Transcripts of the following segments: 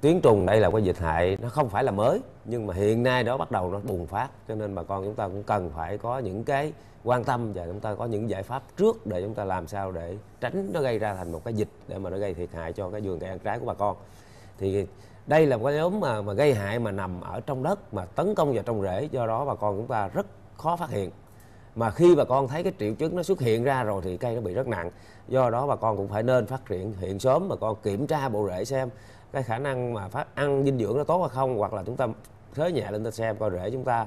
tiến trùng đây là cái dịch hại nó không phải là mới nhưng mà hiện nay đó bắt đầu nó bùng phát cho nên bà con chúng ta cũng cần phải có những cái quan tâm và chúng ta có những giải pháp trước để chúng ta làm sao để tránh nó gây ra thành một cái dịch để mà nó gây thiệt hại cho cái vườn cây ăn trái của bà con thì đây là một cái nhóm mà, mà gây hại mà nằm ở trong đất mà tấn công vào trong rễ do đó bà con chúng ta rất khó phát hiện mà khi bà con thấy cái triệu chứng nó xuất hiện ra rồi thì cây nó bị rất nặng do đó bà con cũng phải nên phát triển hiện sớm bà con kiểm tra bộ rễ xem cái khả năng mà phát ăn dinh dưỡng nó tốt hay không hoặc là chúng ta thế nhẹ lên ta xem coi rễ chúng ta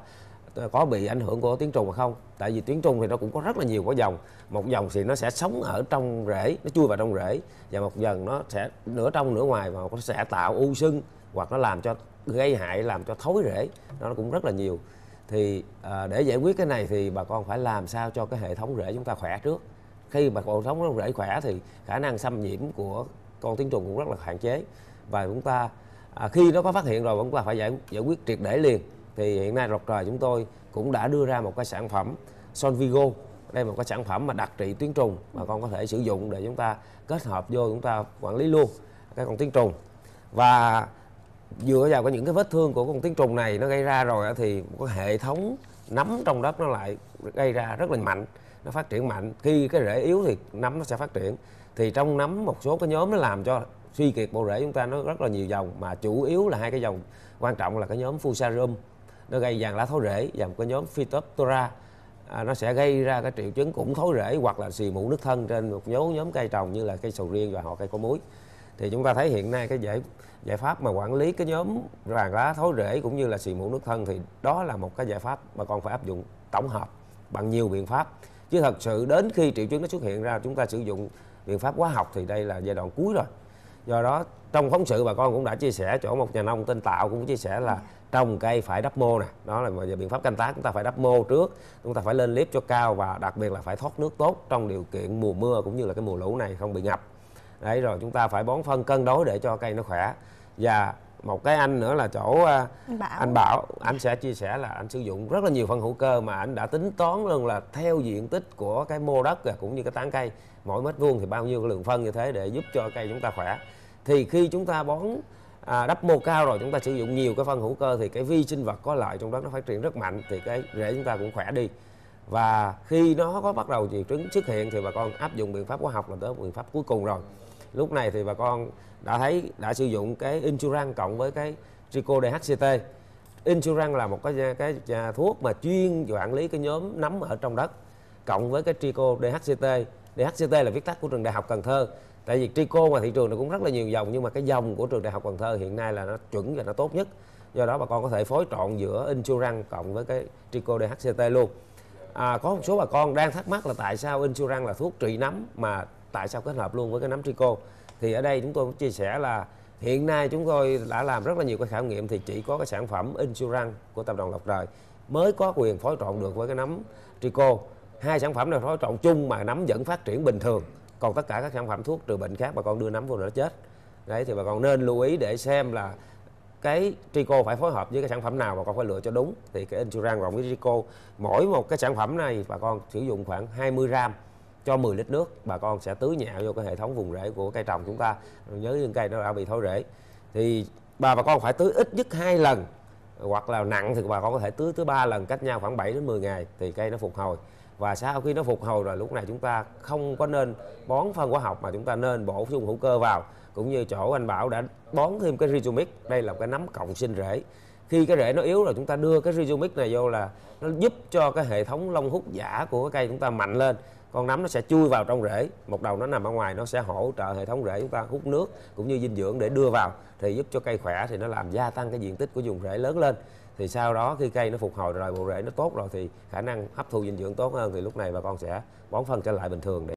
ờ, có bị ảnh hưởng của tuyến trùng hay không tại vì tuyến trùng thì nó cũng có rất là nhiều có dòng một dòng thì nó sẽ sống ở trong rễ nó chui vào trong rễ và một dần nó sẽ nửa trong nửa ngoài và nó sẽ tạo u sưng hoặc nó làm cho gây hại làm cho thối rễ nó cũng rất là nhiều thì à, để giải quyết cái này thì bà con phải làm sao cho cái hệ thống rễ chúng ta khỏe trước khi mà hệ thống rễ khỏe thì khả năng xâm nhiễm của con tuyến trùng cũng rất là hạn chế và chúng ta à, khi nó có phát hiện rồi vẫn ta phải giải giải quyết triệt để liền thì hiện nay rọc trời chúng tôi cũng đã đưa ra một cái sản phẩm son Solvigo đây là một cái sản phẩm mà đặc trị tuyến trùng mà con có thể sử dụng để chúng ta kết hợp vô chúng ta quản lý luôn cái con tuyến trùng và dựa vào những cái vết thương của con tuyến trùng này nó gây ra rồi thì một hệ thống nấm trong đất nó lại gây ra rất là mạnh nó phát triển mạnh khi cái rễ yếu thì nấm nó sẽ phát triển thì trong nấm một số cái nhóm nó làm cho suy kiệt bộ rễ chúng ta nó rất là nhiều dòng mà chủ yếu là hai cái dòng quan trọng là cái nhóm fusarium nó gây vàng lá thối rễ và một cái nhóm phytophthora à, nó sẽ gây ra cái triệu chứng cũng thối rễ hoặc là xì mũ nước thân trên một nhóm nhóm cây trồng như là cây sầu riêng và họ cây có muối thì chúng ta thấy hiện nay cái giải giải pháp mà quản lý cái nhóm vàng lá thối rễ cũng như là xì mũ nước thân thì đó là một cái giải pháp mà con phải áp dụng tổng hợp bằng nhiều biện pháp chứ thật sự đến khi triệu chứng nó xuất hiện ra chúng ta sử dụng biện pháp hóa học thì đây là giai đoạn cuối rồi do đó trong phóng sự bà con cũng đã chia sẻ chỗ một nhà nông tên tạo cũng chia sẻ là dạ. trồng cây phải đắp mô nè đó là về biện pháp canh tác chúng ta phải đắp mô trước chúng ta phải lên liếp cho cao và đặc biệt là phải thoát nước tốt trong điều kiện mùa mưa cũng như là cái mùa lũ này không bị ngập đấy rồi chúng ta phải bón phân cân đối để cho cây nó khỏe và một cái anh nữa là chỗ à, anh bảo. anh bảo anh sẽ chia sẻ là anh sử dụng rất là nhiều phân hữu cơ mà anh đã tính toán luôn là theo diện tích của cái mô đất và cũng như cái tán cây mỗi mét vuông thì bao nhiêu cái lượng phân như thế để giúp cho cây chúng ta khỏe thì khi chúng ta bón à, đắp mô cao rồi chúng ta sử dụng nhiều cái phân hữu cơ thì cái vi sinh vật có lợi trong đó nó phát triển rất mạnh thì cái rễ chúng ta cũng khỏe đi và khi nó có bắt đầu gì trứng xuất hiện thì bà con áp dụng biện pháp hóa học là tới biện pháp cuối cùng rồi lúc này thì bà con đã thấy đã sử dụng cái insuran cộng với cái trico DHCT insuran là một cái cái thuốc mà chuyên quản lý cái nhóm nấm ở trong đất cộng với cái trico DHCT DHCT là viết tắt của trường đại học Cần Thơ tại vì trico ngoài thị trường nó cũng rất là nhiều dòng nhưng mà cái dòng của trường đại học Cần Thơ hiện nay là nó chuẩn và nó tốt nhất do đó bà con có thể phối trộn giữa insuran cộng với cái trico DHCT luôn à, có một số bà con đang thắc mắc là tại sao insuran là thuốc trị nấm mà tại sao kết hợp luôn với cái nấm trico thì ở đây chúng tôi cũng chia sẻ là hiện nay chúng tôi đã làm rất là nhiều cái khảo nghiệm thì chỉ có cái sản phẩm insurance của tập đoàn lộc trời mới có quyền phối trộn được với cái nấm trico hai sản phẩm này phối trộn chung mà nấm vẫn phát triển bình thường còn tất cả các sản phẩm thuốc trừ bệnh khác bà con đưa nấm vô là nó chết đấy thì bà con nên lưu ý để xem là cái trico phải phối hợp với cái sản phẩm nào bà con phải lựa cho đúng thì cái insurance cộng với trico mỗi một cái sản phẩm này bà con sử dụng khoảng 20 gram cho 10 lít nước bà con sẽ tưới nhẹ vô cái hệ thống vùng rễ của cây trồng chúng ta nhớ những cây nó đã bị thối rễ thì bà bà con phải tưới ít nhất hai lần hoặc là nặng thì bà con có thể tưới tới ba lần cách nhau khoảng 7 đến 10 ngày thì cây nó phục hồi và sau khi nó phục hồi rồi lúc này chúng ta không có nên bón phân hóa học mà chúng ta nên bổ sung hữu cơ vào cũng như chỗ anh bảo đã bón thêm cái rhizomic đây là cái nấm cộng sinh rễ khi cái rễ nó yếu rồi chúng ta đưa cái rhizomic này vô là nó giúp cho cái hệ thống lông hút giả của cái cây chúng ta mạnh lên con nấm nó sẽ chui vào trong rễ một đầu nó nằm ở ngoài nó sẽ hỗ trợ hệ thống rễ chúng ta hút nước cũng như dinh dưỡng để đưa vào thì giúp cho cây khỏe thì nó làm gia tăng cái diện tích của vùng rễ lớn lên thì sau đó khi cây nó phục hồi rồi bộ rễ nó tốt rồi thì khả năng hấp thu dinh dưỡng tốt hơn thì lúc này bà con sẽ bón phân trở lại bình thường để